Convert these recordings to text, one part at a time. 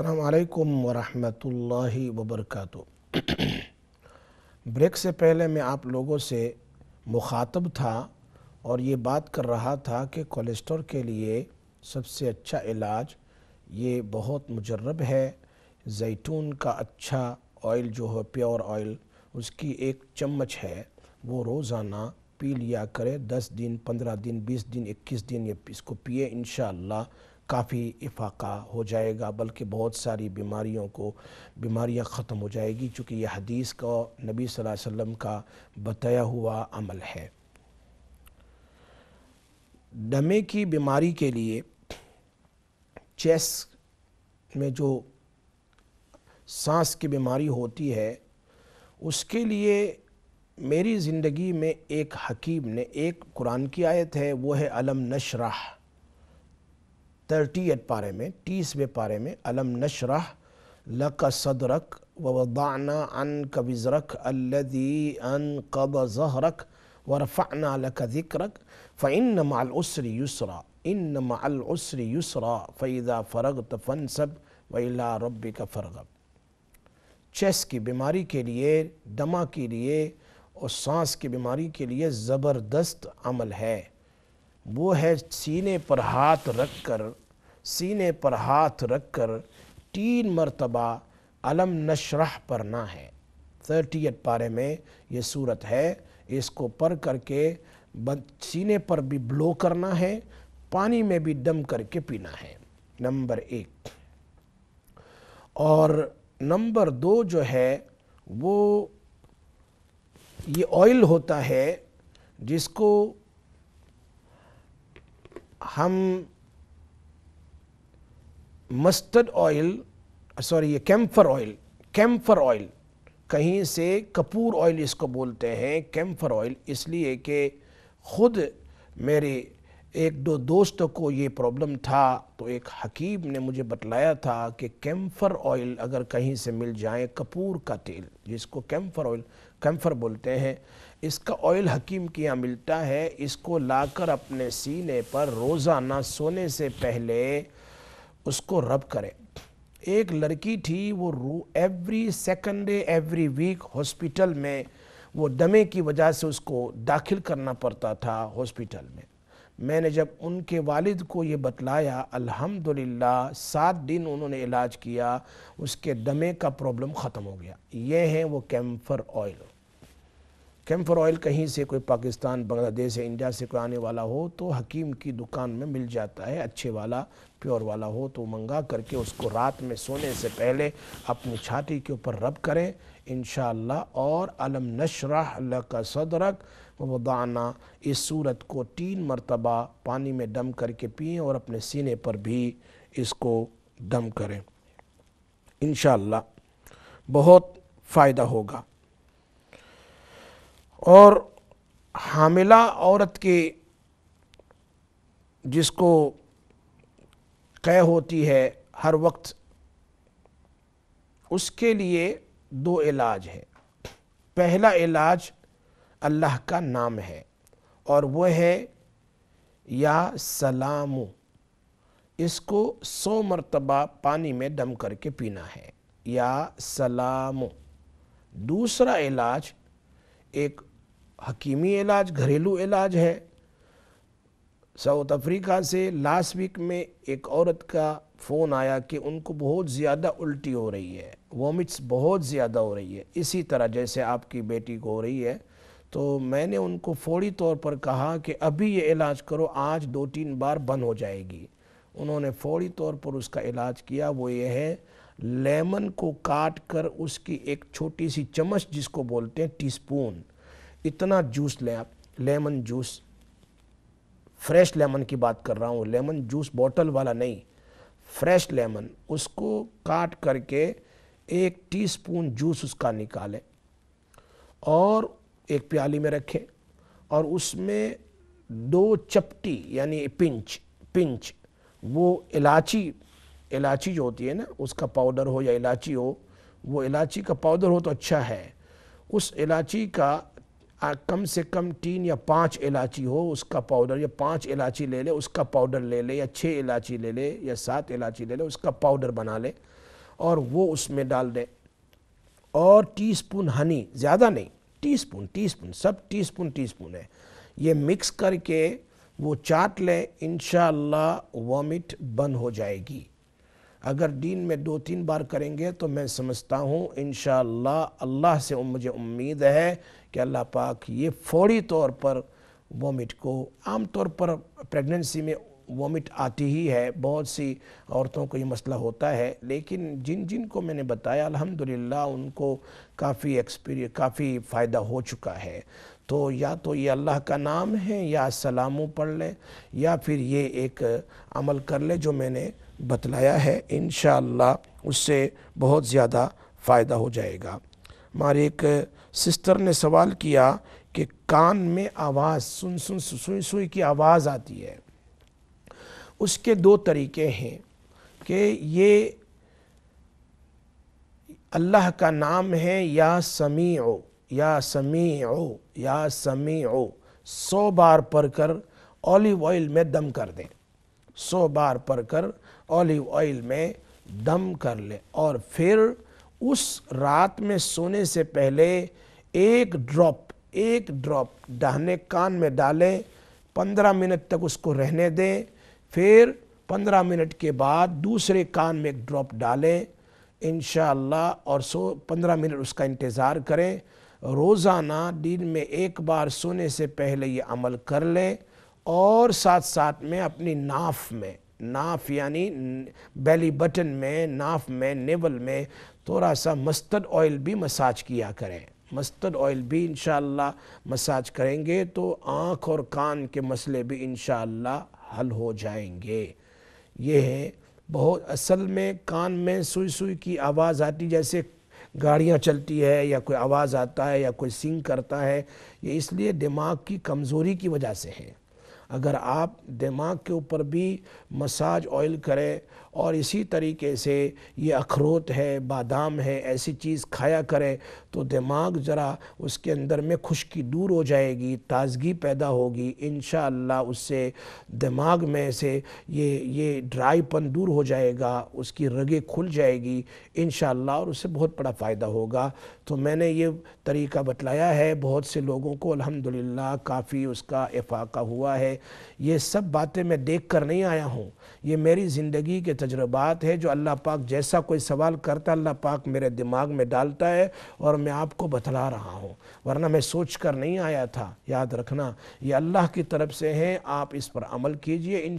अल्लाम वरहमतुल्लाहि वबरकातु ब्रेक से पहले मैं आप लोगों से मुखातब था और ये बात कर रहा था कि कोलेस्ट्रॉल के लिए सबसे अच्छा इलाज ये बहुत मुजरब है जैतून का अच्छा ऑयल जो है प्योर ऑयल उसकी एक चम्मच है वो रोज़ाना पी लिया करे दस दिन पंद्रह दिन बीस दिन इक्कीस दिन ये इसको पिए इन काफ़ी इफाका हो जाएगा बल्कि बहुत सारी बीमारियों को बीमारियां ख़त्म हो जाएगी चूँकि यह हदीस का नबी सल्लल्लाहु अलैहि वसल्लम का बताया हुआ अमल है दमे की बीमारी के लिए चेस में जो सांस की बीमारी होती है उसके लिए मेरी ज़िंदगी में एक हकीम ने एक कुरान की आयत है वो है अलम नशरा एट पारे में तीसवें पारे में अलम नशरह लक सदरक वदाना अन कबिज़रक अन कब जहरक वरफ़ाना लक ज़िक्रक फ़िन मालसरी युसरा इन मालसरी युसरा फ़ैदा फ़रग सब वैला रब का फ़रगब चेस की बीमारी के लिए दमा के लिए और सांस की बीमारी के लिए ज़बरदस्त अमल है वो है सीने पर हाथ रख कर सीने पर हाथ रख कर तीन मरतबा अलम नशरह पढ़ना है थर्टी एट पारे में ये सूरत है इसको पढ़ करके सीने पर भी ब्लो करना है पानी में भी दम करके पीना है नंबर एक और नंबर दो जो है वो ये ऑयल होता है जिसको हम मस्टर्ड ऑयल सॉरी ये कैम्फर ऑयल कैम्फर ऑयल कहीं से कपूर ऑयल इसको बोलते हैं कैम्फर ऑयल इसलिए कि ख़ुद मेरे एक दो दोस्त को ये प्रॉब्लम था तो एक हकीम ने मुझे बतलाया था कि कैम्फ़र ऑयल अगर कहीं से मिल जाए कपूर का तेल जिसको कैम्फ़र ऑयल कैम्फ़र बोलते हैं इसका ऑयल हकीम के यहाँ मिलता है इसको लाकर अपने सीने पर रोज़ाना सोने से पहले उसको रब करें एक लड़की थी वो रो every second day every week hospital में वो दमे की वजह से उसको दाखिल करना पड़ता था हॉस्पिटल में मैंने जब उनके वालिद को ये बतलाया अल्हम्दुलिल्लाह सात दिन उन्होंने इलाज किया उसके दमे का प्रॉब्लम ख़त्म हो गया ये है वो कैम्फ़र ऑयल कैम्फ़र ऑयल कहीं से कोई पाकिस्तान बांग्लादेश या इंडिया से कोई आने वाला हो तो हकीम की दुकान में मिल जाता है अच्छे वाला प्योर वाला हो तो मंगा करके उसको रात में सोने से पहले अपनी छाती के ऊपर रब करें इन और अलम नशरह का सदरक वाना इस सूरत को तीन मरतबा पानी में दम करके पिए और अपने सीने पर भी इसको दम करें इन बहुत फ़ायदा होगा और हामिला औरत के जिसको कै होती है हर वक्त उसके लिए दो इलाज है पहला इलाज अल्लाह का नाम है और वो है या सलाम इसको सौ मरतबा पानी में दम करके पीना है या सलाम दूसरा इलाज एक हकीमी इलाज घरेलू इलाज है साउथ अफ्रीका से लास्ट वीक में एक औरत का फ़ोन आया कि उनको बहुत ज़्यादा उल्टी हो रही है वॉमिट्स बहुत ज़्यादा हो रही है इसी तरह जैसे आपकी बेटी को हो रही है तो मैंने उनको फौरी तौर पर कहा कि अभी ये इलाज करो आज दो तीन बार बंद हो जाएगी उन्होंने फौरी तौर पर उसका इलाज किया वो ये है लेमन को काट कर उसकी एक छोटी सी चम्मच जिसको बोलते हैं टीस्पून इतना जूस लें आप लेमन जूस फ्रेश लेमन की बात कर रहा हूँ लेमन जूस बॉटल वाला नहीं फ्रेश लेमन उसको काट करके एक टीस्पून जूस उसका निकालें और एक प्याली में रखें और उसमें दो चपटी यानी पिंच पिंच वो इलायची इलायची जो होती है ना उसका पाउडर हो या इलायची हो वो इलायची का पाउडर हो तो अच्छा है उस इलायची का आ, कम से कम तीन या पाँच इलायची हो उसका पाउडर या पाँच इलायची ले ले उसका पाउडर ले ले या छः इलायची ले ले या सात इलायची ले ले उसका पाउडर बना ले और वो उसमें डाल दे और टीस्पून हनी ज़्यादा नहीं टीस्पून टीस्पून सब टीस्पून टीस्पून है ये मिक्स करके वो चाट लें इन वॉमिट बंद हो जाएगी अगर दिन में दो तीन बार करेंगे तो मैं समझता हूँ इन अल्लाह से मुझे उम्मीद है कि अल्लाह पाक ये फौरी तौर पर वोमिट को आम तौर पर प्रेगनेंसी में वोमिट आती ही है बहुत सी औरतों को ये मसला होता है लेकिन जिन जिन को मैंने बताया अल्हम्दुलिल्लाह उनको काफ़ी एक्सपीरियंस काफ़ी फ़ायदा हो चुका है तो या तो ये अल्लाह का नाम है या सलामों पढ़ ले या फिर ये एक अमल कर ले जो मैंने बतलाया है इन उससे बहुत ज़्यादा फ़ायदा हो जाएगा हमारे एक सिस्टर ने सवाल किया कि कान में आवाज़ सुन सुन सुई सुई की आवाज़ आती है उसके दो तरीके हैं कि ये अल्लाह का नाम है या समी ओ या समी ओ या समी ओ सौ बार पढ़ कर ऑलिव ऑयल में दम कर दें सौ बार पढ़ कर ऑलिव ऑयल में दम कर लें और फिर उस रात में सोने से पहले एक ड्रॉप एक ड्रॉप डहने कान में डालें पंद्रह मिनट तक उसको रहने दें फिर पंद्रह मिनट के बाद दूसरे कान में एक ड्रॉप डालें इन और सो पंद्रह मिनट उसका इंतज़ार करें रोज़ाना दिन में एक बार सोने से पहले ये अमल कर लें और साथ साथ में अपनी नाफ में नाफ यानी बेली बटन में नाफ में नेवल में थोड़ा सा मस्तर्ड ऑयल भी मसाज किया करें मस्तर्ड ऑयल भी इन मसाज करेंगे तो आँख और कान के मसले भी इन हल हो जाएंगे ये है बहुत असल में कान में सुई सुई की आवाज़ आती जैसे गाड़ियाँ चलती है या कोई आवाज़ आता है या कोई सिंग करता है ये इसलिए दिमाग की कमज़ोरी की वजह से है अगर आप दिमाग के ऊपर भी मसाज ऑयल करें और इसी तरीके से ये अखरोट है बादाम है ऐसी चीज़ खाया करें तो दिमाग ज़रा उसके अंदर में खुशकी दूर हो जाएगी ताजगी पैदा होगी इन उससे दिमाग में से ये ये ड्राईपन दूर हो जाएगा उसकी रगें खुल जाएगी इन और उससे बहुत बड़ा फ़ायदा होगा तो मैंने ये तरीका बतलाया है बहुत से लोगों को अलहमदिल्ला काफ़ी उसका इफाका हुआ है ये सब बातें मैं देख कर नहीं आया हूँ ये मेरी ज़िंदगी के तजुर्बात है जो अल्लाह पाक जैसा कोई सवाल करता अल्लाह पाक मेरे दिमाग में डालता है और मैं आपको बतला रहा हूँ वरना मैं सोच कर नहीं आया था याद रखना ये अल्लाह की तरफ से है आप इस पर अमल कीजिए इन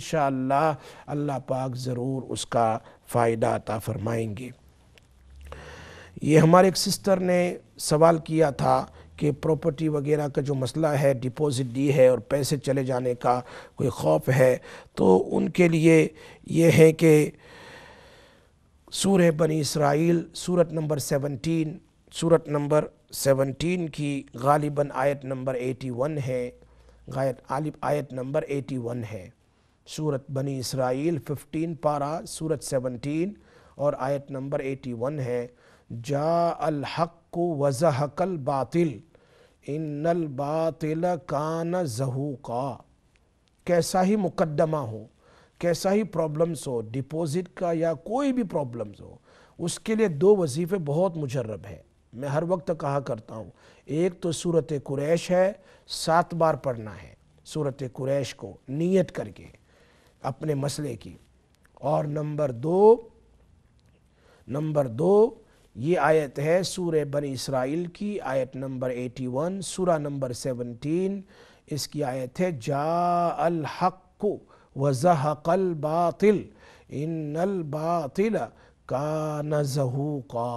अल्लाह पाक ज़रूर उसका फ़ायदा अता फ़रमाएंगे ये हमारे एक सिस्टर ने सवाल किया था कि प्रॉपर्टी वगैरह का जो मसला है डिपॉजिट दी है और पैसे चले जाने का कोई खौफ है तो उनके लिए ये है कि सूर बनी इसराइल सूरत नंबर सेवनटीन सूरत नंबर सेवनटीन की गालिबा आयत नंबर एटी वन है गायत आलिब आयत नंबर एटी वन है सूरत बनी इसराइल फिफ्टीन पारा सूरत सेवनटीन और आयत नंबर एटी वन है जा अल हक वजहकल बातिल इन्नल बातिल कान जहूका का कैसा ही मुकदमा हो कैसा ही प्रॉब्लम्स हो डिपॉजिट का या कोई भी प्रॉब्लम्स हो उसके लिए दो वजीफ़े बहुत मुजरब है मैं हर वक्त कहा करता हूँ एक तो सूरत कुरैश है सात बार पढ़ना है सूरत कुरैश को नीयत करके अपने मसले की और नंबर दो नंबर दो ये आयत है सूर बनी इसराइल की आयत नंबर 81 सूरा नंबर 17 इसकी आयत है जा अल हक व कल बातिल इन बातिल का नजहू का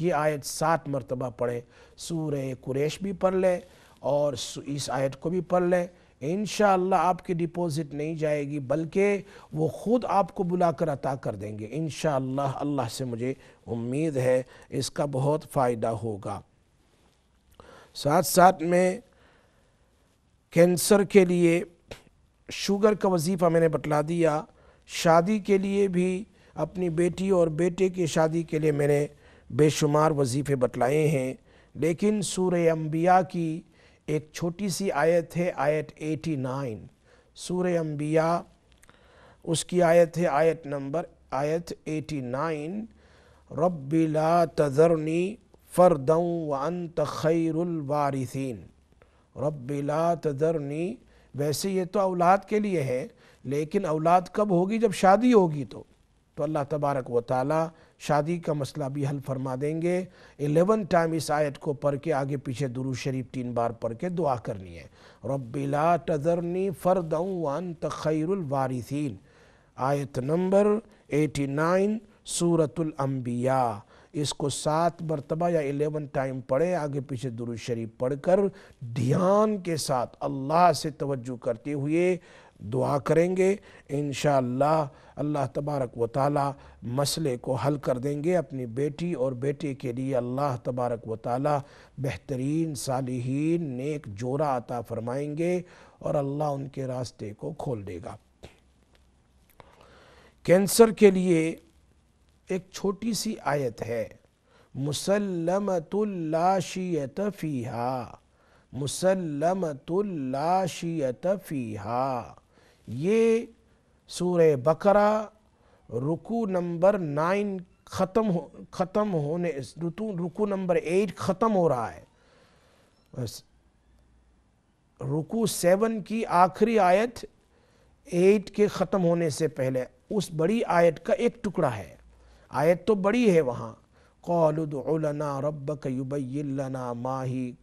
ये आयत सात मरतबा पढ़े सूर कुरेश भी पढ़ लें और इस आयत को भी पढ़ लें इन आपकी डिपॉज़िट नहीं जाएगी बल्कि वो ख़ुद आपको बुलाकर अता कर देंगे इन अल्लाह से मुझे उम्मीद है इसका बहुत फ़ायदा होगा साथ साथ में कैंसर के लिए शुगर का वजीफ़ा मैंने बतला दिया शादी के लिए भी अपनी बेटी और बेटे की शादी के लिए मैंने बेशुमार वजीफ़े बतलाए हैं लेकिन सूर्य अम्बिया की एक छोटी सी आयत है आयत 89 सूर्य अम्बिया उसकी आयत है आयत नंबर आयत 89 रबिला तजरनी फ़रदों वन तखैरवारिथीन रबिला तजरनी वैसे ये तो औलाद के लिए है लेकिन औलाद कब होगी जब शादी होगी तो तो अल्लाह तबारक व ताली शादी का मसला भी हल फरमा देंगे एलेवन टाइम इस आयत को पढ़ के आगे पीछे दुरू शरीफ तीन बार पढ़ के दुआ करनी है रबिला तजरनी फ़र्द वन तखैरवारिसन आयत नंबर एटी नाइन सूरतलम्बिया इसको सात मरतबा या एलेवन टाइम पढ़े आगे पीछे दुरुज शरीफ कर ध्यान के साथ अल्लाह से तवज्जो करते हुए दुआ करेंगे इन अल्लाह तबारक व ताली मसले को हल कर देंगे अपनी बेटी और बेटे के लिए अल्लाह तबारक व ताल बेहतरीन सालहीन नेक जोरा अता फरमाएंगे और अल्लाह उनके रास्ते को खोल देगा कैंसर के लिए एक छोटी सी आयत है मुसलमतुल्लाशियत फ़ीहा मुसलमतुल्लाशियत फ़ीहा ये सूर बकरा रुकू नंबर नाइन ख़त्म हो ख़त्म होने रुतू रुकू नंबर एट ख़त्म हो रहा है रुकू सेवन की आखिरी आयत एट के ख़त्म होने से पहले उस बड़ी आयत का एक टुकड़ा है आयत तो बड़ी है वहाँ कौलना रब कयुबना माही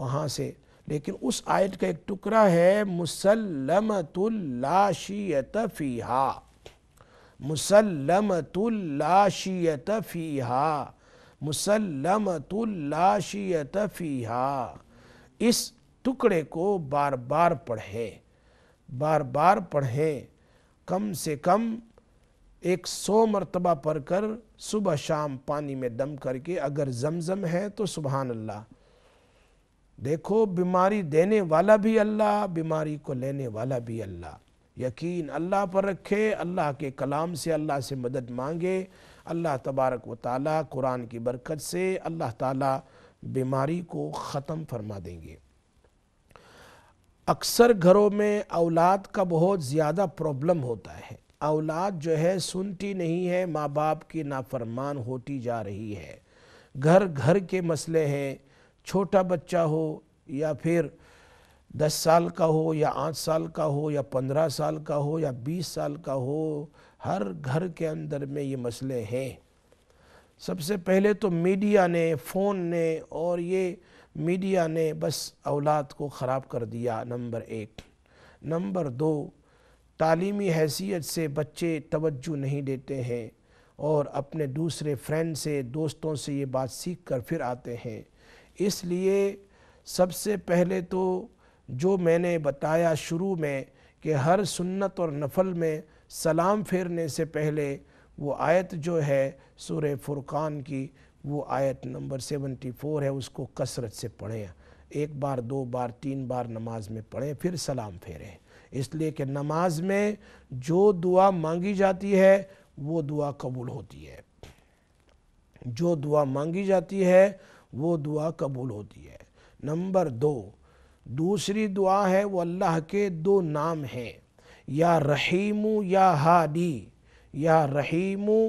वहाँ से लेकिन उस आयत का एक टुकड़ा है मुसलमतुल्लाशियत फ़ीहा मुसलमतुल्लाशियत फ़ीहा मुसलमतुल्लाशियत फ़ीहा इस टुकड़े को बार बार पढ़ें बार बार पढ़ें कम से कम एक सौ मरतबा पढ़ कर सुबह शाम पानी में दम करके अगर जमजम है तो सुबहान अल्लाह देखो बीमारी देने वाला भी अल्लाह बीमारी को लेने वाला भी अल्लाह यकीन अल्लाह पर रखे अल्लाह के कलाम से अल्लाह से मदद मांगे अल्लाह तबारक व ताली कुरान की बरकत से अल्लाह ताला बीमारी को ख़त्म फरमा देंगे अक्सर घरों में औलाद का बहुत ज़्यादा प्रॉब्लम होता है औलाद जो है सुनती नहीं है माँ बाप की नाफरमान होती जा रही है घर घर के मसले हैं छोटा बच्चा हो या फिर दस साल का हो या आठ साल का हो या पंद्रह साल का हो या बीस साल का हो हर घर के अंदर में ये मसले हैं सबसे पहले तो मीडिया ने फ़ोन ने और ये मीडिया ने बस औलाद को ख़राब कर दिया नंबर एक नंबर दो तालीमी हैसियत से बच्चे तवज्जो नहीं देते हैं और अपने दूसरे फ्रेंड से दोस्तों से ये बात सीख कर फिर आते हैं इसलिए सबसे पहले तो जो मैंने बताया शुरू में कि हर सुन्नत और नफल में सलाम फेरने से पहले वो आयत जो है सूर फुरक़ान की वो आयत नंबर 74 है उसको कसरत से पढ़ें एक बार दो बार तीन बार नमाज में पढ़ें फिर सलाम फेरें इसलिए कि नमाज में जो दुआ मांगी जाती है वो दुआ कबूल होती है जो दुआ मांगी जाती है वो दुआ कबूल होती है नंबर दो दूसरी दुआ है वो अल्लाह के दो नाम हैं या रहीमू या हादी या रहीमू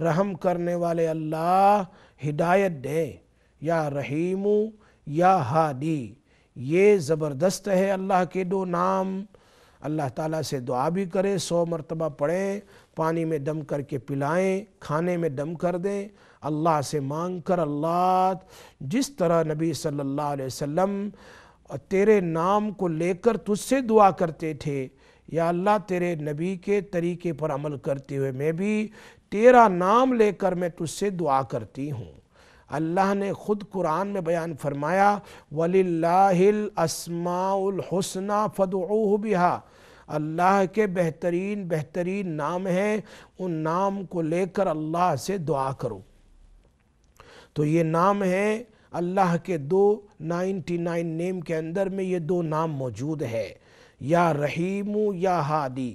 रहम करने वाले अल्लाह हिदायत दे या रहीमू या हादी ये ज़बरदस्त है अल्लाह के दो नाम अल्लाह ताला से दुआ भी करें सौ मरतबा पढ़ें पानी में दम करके पिलाएं खाने में दम कर दें अल्लाह से मांग कर अल्लाह जिस तरह नबी सल्लल्लाहु अलैहि वसल्लम तेरे नाम को लेकर तुझसे दुआ करते थे या अल्लाह तेरे नबी के तरीके पर अमल करते हुए मैं भी तेरा नाम लेकर मैं तुझसे दुआ करती हूँ अल्लाह ने ख़ुद कुरान में बयान फरमाया वलिल्लासमाउलहसना फ़दूह बिहा अल्लाह के बेहतरीन बेहतरीन नाम हैं उन नाम को लेकर अल्लाह से दुआ करो तो ये नाम है अल्लाह के दो नाइन्टी नाइन नेम के अंदर में ये दो नाम मौजूद है या रहीमू या हादी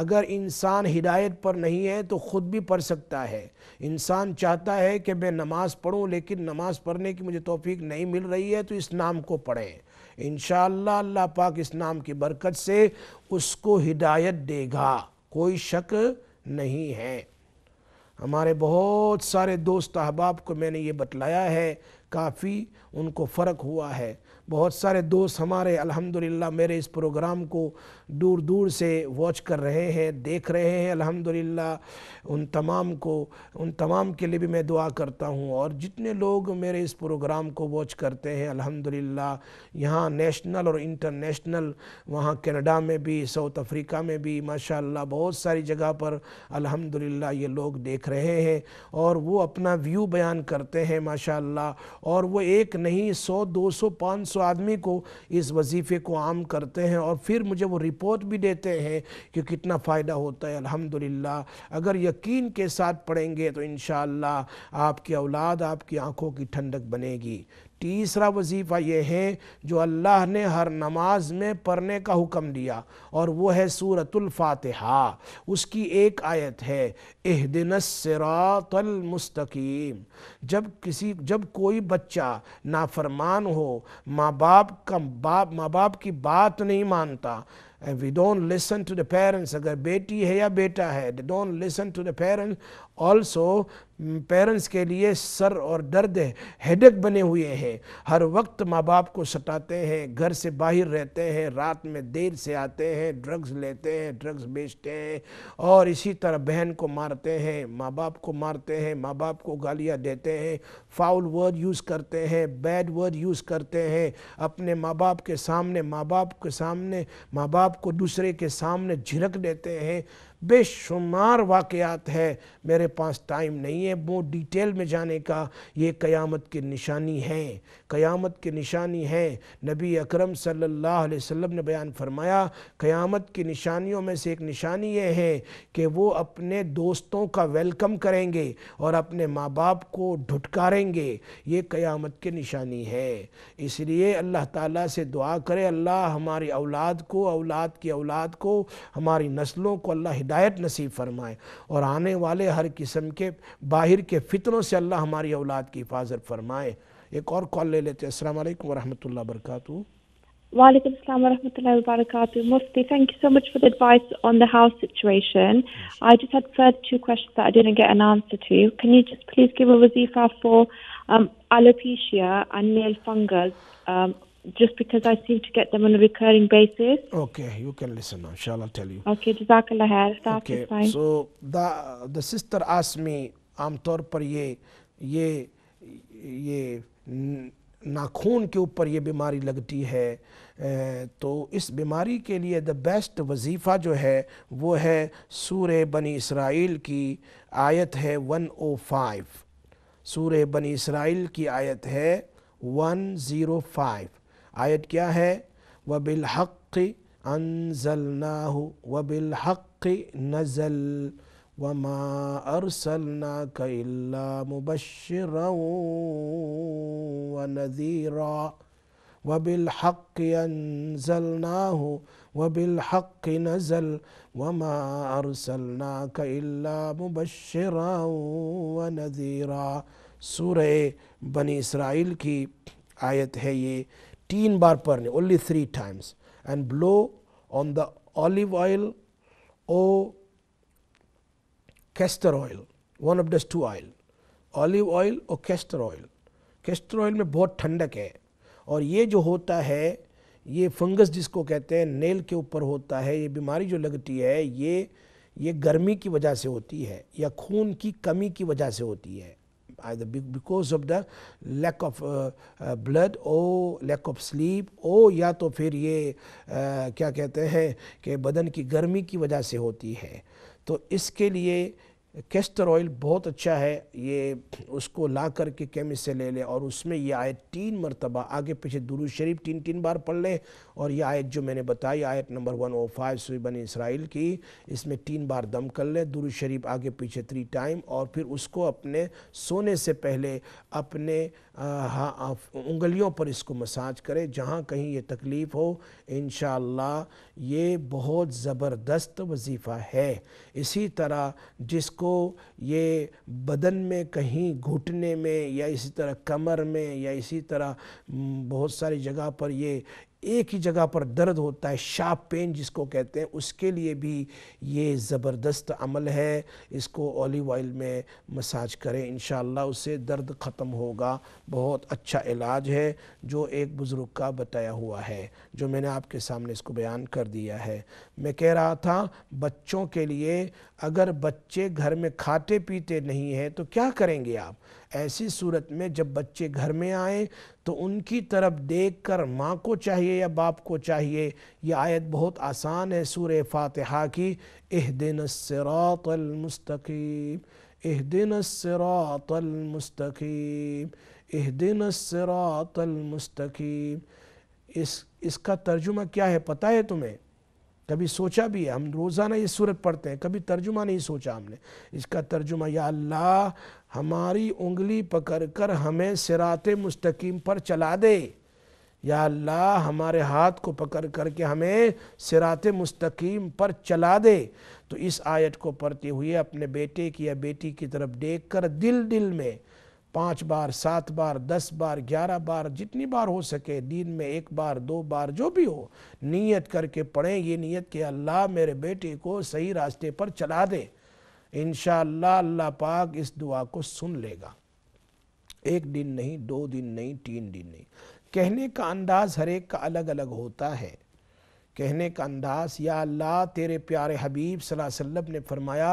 अगर इंसान हिदायत पर नहीं है तो ख़ुद भी पढ़ सकता है इंसान चाहता है कि मैं नमाज़ पढ़ूं लेकिन नमाज़ पढ़ने की मुझे तोफ़ी नहीं मिल रही है तो इस नाम को पढ़ें इन अल्लाह पाक इस नाम की बरकत से उसको हिदायत देगा कोई शक नहीं है हमारे बहुत सारे दोस्त अहबाब को मैंने ये बतलाया है काफ़ी उनको फ़र्क हुआ है बहुत सारे दोस्त हमारे अल्हम्दुलिल्लाह मेरे इस प्रोग्राम को दूर दूर से वॉच कर रहे हैं देख रहे हैं अल्हम्दुलिल्लाह उन तमाम को उन तमाम के लिए भी मैं दुआ करता हूँ और जितने लोग मेरे इस प्रोग्राम को वॉच करते हैं अल्हम्दुलिल्लाह यहाँ नेशनल और इंटरनेशनल वहाँ कनाडा में भी साउथ अफ्रीका में भी माशा बहुत सारी जगह पर अलहमदिल्ला ये लोग देख रहे हैं और वो अपना व्यू बयान करते हैं माशा और वो एक नहीं सौ दो सौ पाँच सौ आदमी को इस वजीफ़े को आम करते हैं और फिर मुझे वो रिपोर्ट भी देते हैं कि कितना फ़ायदा होता है अल्हम्दुलिल्लाह अगर यकीन के साथ पढ़ेंगे तो इन आपकी औलाद आपकी आँखों की ठंडक बनेगी तीसरा वजीफ़ा ये है जो अल्लाह ने हर नमाज में पढ़ने का हुक्म दिया और वो है सूरतुल्फ़ातहा उसकी एक आयत है एह दिन मुस्तकीम जब किसी जब कोई बच्चा नाफरमान हो माँ बाप का बाप माँ बाप की बात नहीं मानता and we don't listen to the parents अगर बेटी है या बेटा है don't listen to the parents also parents के लिए सर और दर्द हेडक बने हुए हैं हर वक्त माँ बाप को सताते हैं घर से बाहर रहते हैं रात में देर से आते हैं ड्रग्स लेते हैं ड्रग्स बेचते हैं और इसी तरह बहन को मारते हैं माँ बाप को मारते हैं माँ बाप को गालियाँ देते हैं फाउल वर्ड यूज़ करते हैं बैड वर्ड यूज़ करते हैं अपने माँ बाप के सामने माँ बाप के सामने माँ बाप आप को दूसरे के सामने झिरक देते हैं बेशुमार वाकयात है मेरे पास टाइम नहीं है वो डिटेल में जाने का ये क़यामत की निशानी है क़यामत की निशानी है नबी अकरम सल्लल्लाहु अलैहि वसल्लम ने बयान फरमाया क़यामत की निशानियों में से एक निशानी ये है कि वो अपने दोस्तों का वेलकम करेंगे और अपने माँ बाप को ढुटकारेंगे ये क़यामत की निशानी है इसलिए अल्लाह ताला से दुआ करे अल्लाह हमारी औलाद को औलाद की औलाद को हमारी नस्लों को अल्लाह हिदायत नसीब फरमाए और आने वाले हर किस्म के बाहर के फितरों से अल्लाह हमारी औलाद की हिफाजत फरमाए एक और कॉल ले लेते हैं अस्सलाम वालेकुम वरहमतुल्लाह वबरकातुहू thank you so much for the advice on the house situation. I just had further two questions that I didn't get an answer to. Can you just please give a wazifa for um, alopecia and nail fungus, um, just because I seem to get them on a recurring basis? Okay, you can listen now, inshallah, i tell you. Okay, just jazakallah khair. Okay, fine. so the, the sister asked me, आमतौर पर ये ये ये नाखून के ऊपर ये बीमारी लगती है तो इस बीमारी के लिए द बेस्ट वजीफ़ा जो है वो है सूर बनी इसराइल की आयत है 105 सूर बनी इसराइल की आयत है 105 आयत क्या है व बिलहक़ हो व बिलहक़ नज़ल وما أرسلناك إلا مبشرا ونذيرا وبالحق أنزلناه وبالحق نزل وما أرسلناك إلا مبشرا ونذيرا سورة بني إسرائيل كي آية هي تين بار پڑھنے only three times and blow on the olive oil O castor oil one of dust two oil olive oil और कैस्टर ऑयल कैस्टर ऑयल में बहुत ठंडक है और ये जो होता है ये फंगस जिसको कहते हैं नेल के ऊपर होता है ये बीमारी जो लगती है ये ये गर्मी की वजह से होती है या खून की कमी की वजह से होती है either because of the lack of blood ओ लैक ऑफ स्लीप ओ या तो फिर ये uh, क्या कहते हैं कि बदन की गर्मी की वजह से होती है तो इसके लिए कैस्टर ऑयल बहुत अच्छा है ये उसको ला करके केमिस्ट से ले ले और उसमें यह आयत तीन मरतबा आगे पीछे दुरू शरीफ तीन तीन बार पढ़ ले और यह आयत जो मैंने बताई आयत नंबर वन ओ फाइव सुबन इसराइल की इसमें तीन बार दम कर ले दुरू शरीफ आगे पीछे थ्री टाइम और फिर उसको अपने सोने से पहले अपने हाँ उंगलियों पर इसको मसाज करें जहाँ कहीं ये तकलीफ़ हो इन ये बहुत ज़बरदस्त वजीफ़ा है इसी तरह जिसको ये बदन में कहीं घुटने में या इसी तरह कमर में या इसी तरह बहुत सारी जगह पर ये एक ही जगह पर दर्द होता है शार्प पेन जिसको कहते हैं उसके लिए भी ये ज़बरदस्त अमल है इसको ऑलिव ऑयल में मसाज करें इन उससे दर्द ख़त्म होगा बहुत अच्छा इलाज है जो एक बुज़ुर्ग का बताया हुआ है जो मैंने आपके सामने इसको बयान कर दिया है मैं कह रहा था बच्चों के लिए अगर बच्चे घर में खाते पीते नहीं हैं तो क्या करेंगे आप ऐसी सूरत में जब बच्चे घर में आए तो उनकी तरफ देखकर माँ को चाहिए या बाप को चाहिए यह आयत बहुत आसान है सूर फातहा की एह दिन सरातलमस्तकीम एह दिन सरातलमस्तकीम एह दिन सरातलमस्तकीम इस इसका तर्जुमा क्या है पता है तुम्हें कभी सोचा भी है हम रोज़ाना ये सूरत पढ़ते हैं कभी तर्जुमा नहीं सोचा हमने इसका तर्जुमा या अल्लाह हमारी उंगली पकड़ कर हमें सिरात मुस्तकीम पर चला दे या अल्लाह हमारे हाथ को पकड़ करके हमें सिरात मुस्तकीम पर चला दे तो इस आयत को पढ़ते हुए अपने बेटे की या बेटी की तरफ देख कर दिल दिल में पाँच बार सात बार दस बार ग्यारह बार जितनी बार हो सके दिन में एक बार दो बार जो भी हो नीयत करके पढ़ें ये नीयत कि अल्लाह मेरे बेटे को सही रास्ते पर चला दे इन अल्लाह पाक इस दुआ को सुन लेगा एक दिन नहीं दो दिन नहीं तीन दिन नहीं कहने का अंदाज़ हर एक का अलग अलग होता है कहने का अंदाज़ या अल्लाह तेरे प्यारे हबीब वसल्लम ने फरमाया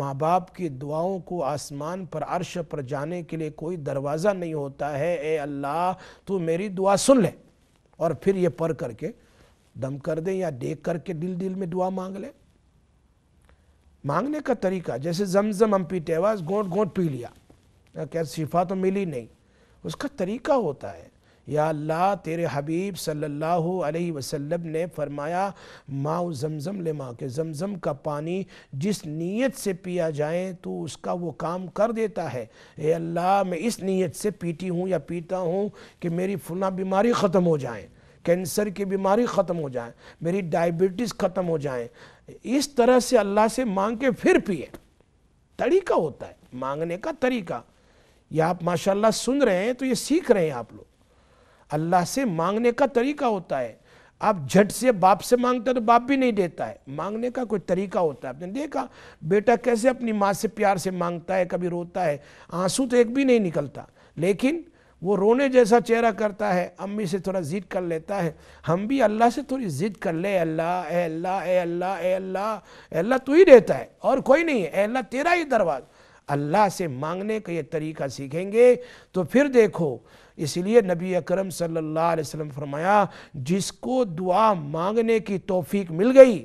माँ बाप की दुआओं को आसमान पर अरश पर जाने के लिए कोई दरवाज़ा नहीं होता है ए अल्लाह तू मेरी दुआ सुन ले और फिर ये पढ़ करके दम कर दें या देख करके दिल दिल में दुआ मांग लें मांगने का तरीका जैसे जमजम हम पीते आवाज घोंट घोंट पी लिया क्या शिफा तो मिली नहीं उसका तरीका होता है या अल्लाह तेरे हबीब सल्लल्लाहु अलैहि वसल्लम ने फरमाया माओ जमज़म ले माँ के जमज़म का पानी जिस नीयत से पिया जाए तो उसका वो काम कर देता है ए अल्लाह मैं इस नीयत से पीती हूँ या पीता हूँ कि मेरी फुला बीमारी ख़त्म हो जाए कैंसर की बीमारी ख़त्म हो जाए मेरी डायबिटीज़ ख़त्म हो जाए इस तरह से अल्लाह से मांग के फिर पिए तरीका होता है मांगने का तरीका या आप माशाल्लाह सुन रहे हैं तो ये सीख रहे हैं आप लोग अल्लाह से मांगने का तरीका होता है आप झट से बाप से मांगते हो तो बाप भी नहीं देता है मांगने का कोई तरीका होता है आपने देखा बेटा कैसे अपनी माँ से प्यार से मांगता है कभी रोता है आंसू तो एक भी नहीं निकलता लेकिन वो रोने जैसा चेहरा करता है अम्मी से थोड़ा ज़िद कर लेता है हम भी अल्लाह से थोड़ी ज़िद कर ले अल्लाह ए अल्लाह ए अल्लाह ए अल्लाह अल्लाह तू ही देता है और कोई नहीं है अल्लाह तेरा ही दरवाज़ अल्लाह से मांगने का ये तरीका सीखेंगे तो फिर देखो इसलिए नबी अकरम सल्लल्लाहु अलैहि वसल्लम फरमाया जिसको दुआ मांगने की तौफीक मिल गई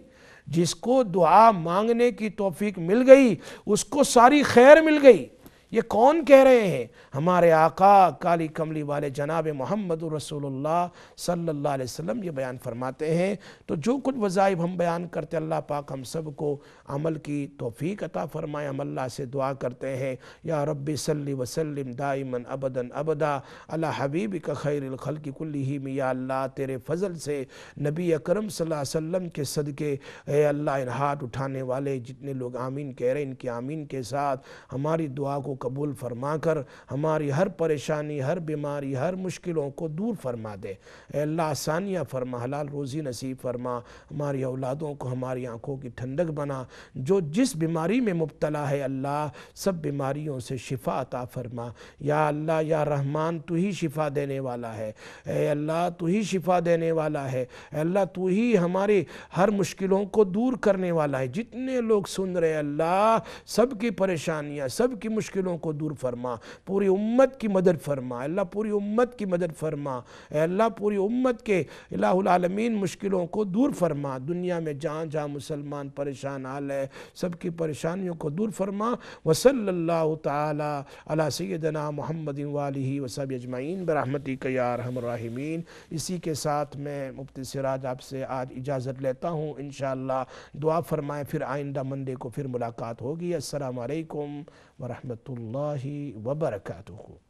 जिसको दुआ मांगने की तौफीक मिल गई उसको सारी खैर मिल गई ये कौन कह रहे हैं हमारे आका काली कमली वाले जनाब मोहम्मद रसोल्ला सल्ला वसम ये बयान फरमाते हैं तो जो कुछ वज़ाइब हम बयान करते अल्लाह पाक हम सब को अमल की तोफ़ी अता फ़रमाए हम अल्लाह से दुआ करते हैं या रब सल्ली वसलम दाइमन अबदन अबदा अला हबीब का खैरखल की कुल ही मियाँ अल्लाह तेरे फ़जल से नबी अकरम सम के सदक़े ए अल्लाह हाथ उठाने वाले जितने लोग आमीन कह रहे हैं इनके आमीन के साथ हमारी दुआ को कबूल फरमा कर हमारी हर परेशानी हर बीमारी हर मुश्किलों को दूर फरमा दे अल्लाह आसानियाँ फरमा हलाल रोज़ी नसीब फरमा हमारी औलादों को हमारी आँखों की ठंडक बना जो जिस बीमारी में मुबतला है अल्लाह सब बीमारियों से शिफा अता फरमा या अल्लाह या रहमान तू ही शिफा देने वाला है अल्लाह तू ही शिफा देने वाला है अल्लाह तू ही हमारी हर मुश्किलों को दूर करने वाला है जितने लोग सुन रहे अल्लाह सबकी परेशानियाँ सबकी मुश्किलों मुश्किलों को दूर फरमा पूरी उम्मत की मदद फरमा अल्लाह पूरी उम्मत की मदद फरमा अल्लाह पूरी उम्मत के अलामीन मुश्किलों को दूर फरमा दुनिया में जहाँ जहाँ मुसलमान परेशान हाल है सबकी परेशानियों को दूर फरमा वसल्ला तला सैदना मोहम्मद वाली वसब अजमाइन बरहमती कयार हमराहिमीन इसी के साथ मैं मुफ्ती सिराज आपसे आज इजाज़त लेता हूँ इन दुआ फरमाएँ फिर आइंदा मंडे को फिर मुलाकात होगी असलकम ورحمة الله وبركاته